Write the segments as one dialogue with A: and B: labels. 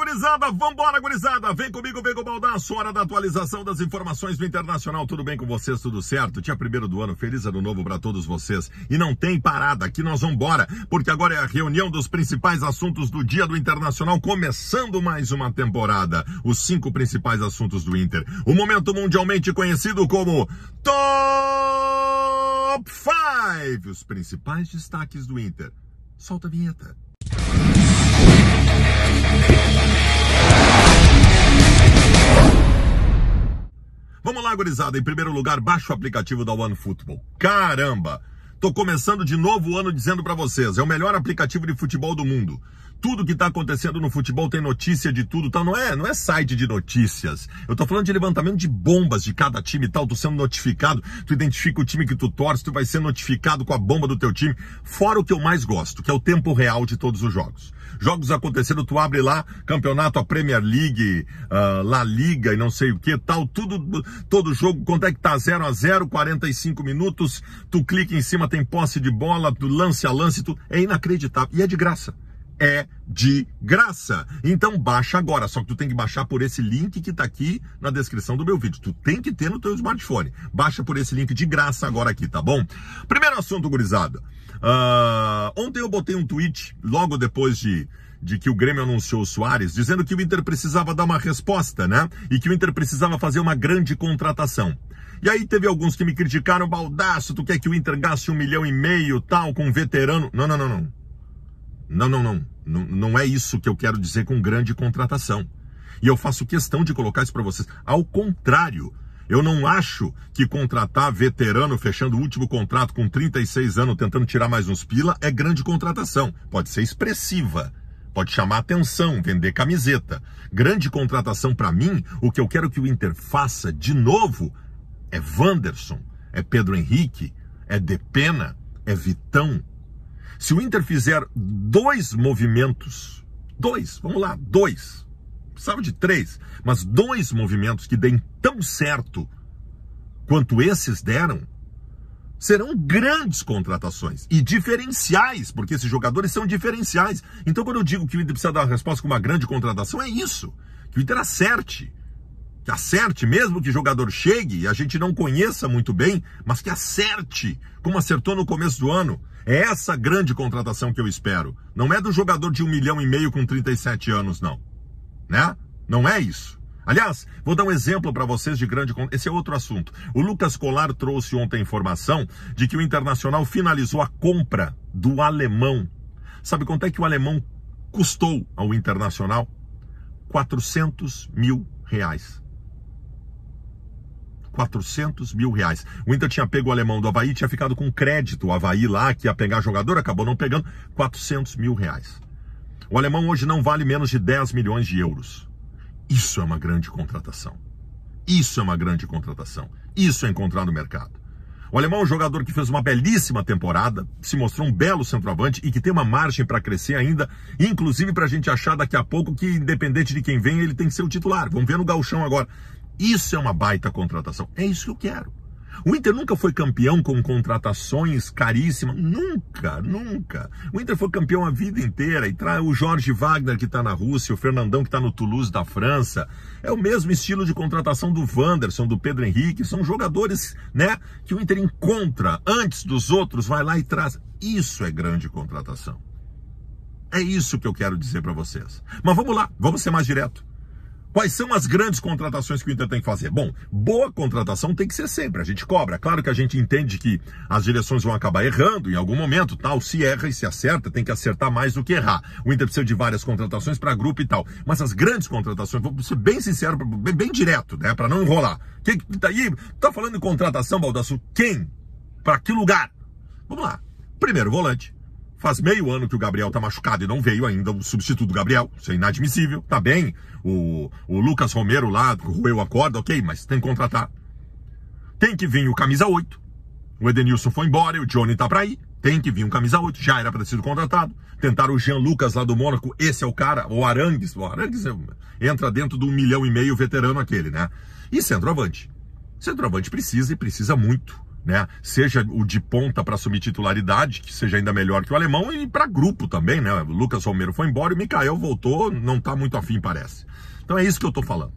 A: gurizada, vambora, gurizada. Vem comigo, o Baldaço, hora da atualização das informações do Internacional. Tudo bem com vocês? Tudo certo? Dia primeiro do ano, feliz ano novo para todos vocês. E não tem parada, aqui nós vamos embora, porque agora é a reunião dos principais assuntos do dia do Internacional, começando mais uma temporada. Os cinco principais assuntos do Inter. O momento mundialmente conhecido como Top 5, os principais destaques do Inter. Solta a vinheta. Vamos lá, gurizada. Em primeiro lugar, baixa o aplicativo da futebol. Caramba! Tô começando de novo o ano dizendo para vocês, é o melhor aplicativo de futebol do mundo tudo que está acontecendo no futebol, tem notícia de tudo, tal. Não é, não é site de notícias. Eu tô falando de levantamento de bombas de cada time e tal, tu sendo notificado, tu identifica o time que tu torce, tu vai ser notificado com a bomba do teu time. Fora o que eu mais gosto, que é o tempo real de todos os jogos. Jogos acontecendo, tu abre lá, campeonato, a Premier League, uh, La Liga e não sei o que, tal, tudo, todo jogo, quanto é que tá? 0 a 0 45 minutos, tu clica em cima, tem posse de bola, tu lance a lance, tu, é inacreditável. E é de graça é de graça. Então baixa agora, só que tu tem que baixar por esse link que tá aqui na descrição do meu vídeo. Tu tem que ter no teu smartphone. Baixa por esse link de graça agora aqui, tá bom? Primeiro assunto, gurizada. Uh, ontem eu botei um tweet, logo depois de, de que o Grêmio anunciou o Soares, dizendo que o Inter precisava dar uma resposta, né? E que o Inter precisava fazer uma grande contratação. E aí teve alguns que me criticaram, baldaço, tu quer que o Inter gaste um milhão e meio, tal, com um veterano. Não, não, não, não. Não, não, não, não. Não é isso que eu quero dizer com grande contratação. E eu faço questão de colocar isso para vocês. Ao contrário, eu não acho que contratar veterano fechando o último contrato com 36 anos tentando tirar mais uns pila é grande contratação. Pode ser expressiva, pode chamar atenção, vender camiseta. Grande contratação para mim, o que eu quero que o Inter faça de novo é Wanderson, é Pedro Henrique, é Depena, é Vitão, se o Inter fizer dois movimentos, dois, vamos lá, dois, precisava de três, mas dois movimentos que deem tão certo quanto esses deram, serão grandes contratações e diferenciais, porque esses jogadores são diferenciais. Então, quando eu digo que o Inter precisa dar uma resposta com uma grande contratação, é isso. Que o Inter acerte que acerte, mesmo que jogador chegue e a gente não conheça muito bem, mas que acerte, como acertou no começo do ano. É essa grande contratação que eu espero. Não é do jogador de um milhão e meio com 37 anos, não. Né? Não é isso. Aliás, vou dar um exemplo para vocês de grande. Esse é outro assunto. O Lucas Colar trouxe ontem a informação de que o Internacional finalizou a compra do alemão. Sabe quanto é que o alemão custou ao Internacional? 400 mil reais. 400 mil reais. O Inter tinha pego o alemão do Havaí, tinha ficado com crédito. O Havaí lá, que ia pegar jogador, acabou não pegando 400 mil reais. O alemão hoje não vale menos de 10 milhões de euros. Isso é uma grande contratação. Isso é uma grande contratação. Isso é encontrar no mercado. O alemão é um jogador que fez uma belíssima temporada, se mostrou um belo centroavante e que tem uma margem para crescer ainda, inclusive para a gente achar daqui a pouco que, independente de quem vem, ele tem que ser o titular. Vamos ver no galchão agora. Isso é uma baita contratação. É isso que eu quero. O Inter nunca foi campeão com contratações caríssimas. Nunca, nunca. O Inter foi campeão a vida inteira e traz o Jorge Wagner que está na Rússia, o Fernandão que está no Toulouse da França. É o mesmo estilo de contratação do Wanderson, do Pedro Henrique. São jogadores né, que o Inter encontra antes dos outros, vai lá e traz. Isso é grande contratação. É isso que eu quero dizer para vocês. Mas vamos lá, vamos ser mais direto. Quais são as grandes contratações que o Inter tem que fazer? Bom, boa contratação tem que ser sempre, a gente cobra. Claro que a gente entende que as direções vão acabar errando em algum momento, tal. Se erra e se acerta, tem que acertar mais do que errar. O Inter precisa de várias contratações para grupo e tal. Mas as grandes contratações, vou ser bem sincero, bem, bem direto, né, para não enrolar. Quem, daí, tá, tá falando em contratação, Baldasso? Quem? Para que lugar? Vamos lá. Primeiro volante. Faz meio ano que o Gabriel tá machucado e não veio ainda o substituto do Gabriel. Isso é inadmissível. Tá bem, o, o Lucas Romero lá roeu a corda, ok, mas tem que contratar. Tem que vir o camisa 8. O Edenilson foi embora e o Johnny tá pra ir. Tem que vir um camisa 8, já era para ter sido contratado. Tentaram o Jean Lucas lá do Mônaco, esse é o cara, o Arangues. O Arangues é entra dentro do um milhão e meio veterano aquele, né? E centroavante. Centroavante precisa e precisa muito né? Seja o de ponta para assumir titularidade, que seja ainda melhor que o alemão, e para grupo também, né? O Lucas Romero foi embora e o Mikael voltou, não está muito afim, parece. Então é isso que eu estou falando.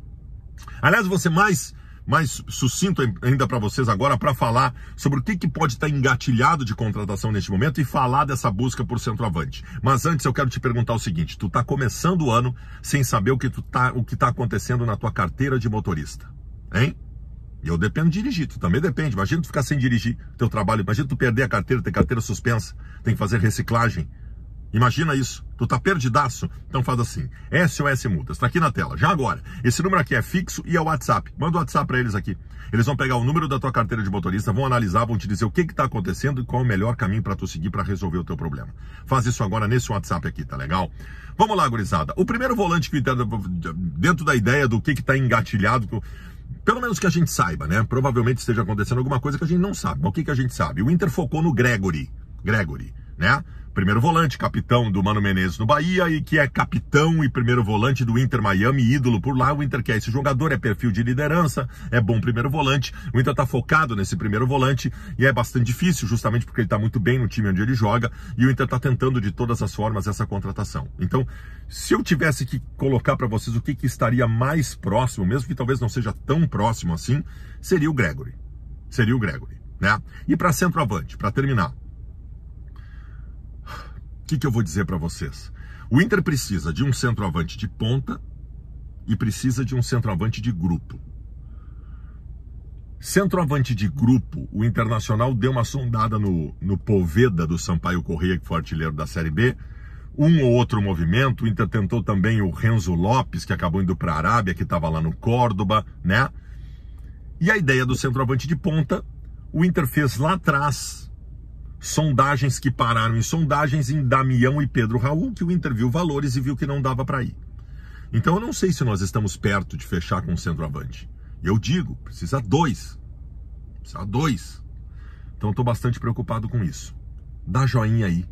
A: Aliás, você mais mais sucinto ainda para vocês agora para falar sobre o que, que pode estar tá engatilhado de contratação neste momento e falar dessa busca por centroavante. Mas antes eu quero te perguntar o seguinte: tu tá começando o ano sem saber o que tu tá, o que tá acontecendo na tua carteira de motorista, hein? Eu dependo de dirigir, tu também depende. Imagina tu ficar sem dirigir teu trabalho, imagina tu perder a carteira, ter carteira suspensa, tem que fazer reciclagem. Imagina isso, tu tá perdidaço. Então faz assim, SOS Multas, tá aqui na tela, já agora. Esse número aqui é fixo e é o WhatsApp. Manda o WhatsApp para eles aqui. Eles vão pegar o número da tua carteira de motorista, vão analisar, vão te dizer o que que tá acontecendo e qual é o melhor caminho para tu seguir para resolver o teu problema. Faz isso agora nesse WhatsApp aqui, tá legal? Vamos lá, gurizada. O primeiro volante que dentro da ideia do que que tá engatilhado, pelo menos que a gente saiba, né? Provavelmente esteja acontecendo alguma coisa que a gente não sabe. Mas o que, que a gente sabe? O Inter focou no Gregory. Gregory, né? primeiro volante, capitão do Mano Menezes no Bahia e que é capitão e primeiro volante do Inter Miami, ídolo por lá. O Inter quer esse jogador, é perfil de liderança, é bom primeiro volante. O Inter está focado nesse primeiro volante e é bastante difícil, justamente porque ele está muito bem no time onde ele joga e o Inter está tentando de todas as formas essa contratação. Então, se eu tivesse que colocar para vocês o que, que estaria mais próximo, mesmo que talvez não seja tão próximo assim, seria o Gregory. Seria o Gregory. Né? E para centroavante, para terminar, que, que eu vou dizer para vocês? O Inter precisa de um centroavante de ponta e precisa de um centroavante de grupo. Centroavante de grupo, o Internacional deu uma sondada no, no Poveda do Sampaio Correia, que foi artilheiro da Série B. Um ou outro movimento, o Inter tentou também o Renzo Lopes, que acabou indo para a Arábia, que estava lá no Córdoba, né? E a ideia do centroavante de ponta, o Inter fez lá atrás, sondagens que pararam em sondagens em Damião e Pedro Raul, que o Inter viu valores e viu que não dava para ir. Então eu não sei se nós estamos perto de fechar com o centroavante. Eu digo, precisa dois. Precisa dois. Então eu tô bastante preocupado com isso. Dá joinha aí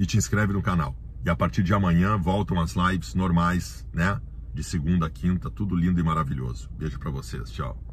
A: e te inscreve no canal. E a partir de amanhã voltam as lives normais, né? De segunda a quinta, tudo lindo e maravilhoso. Beijo para vocês, tchau.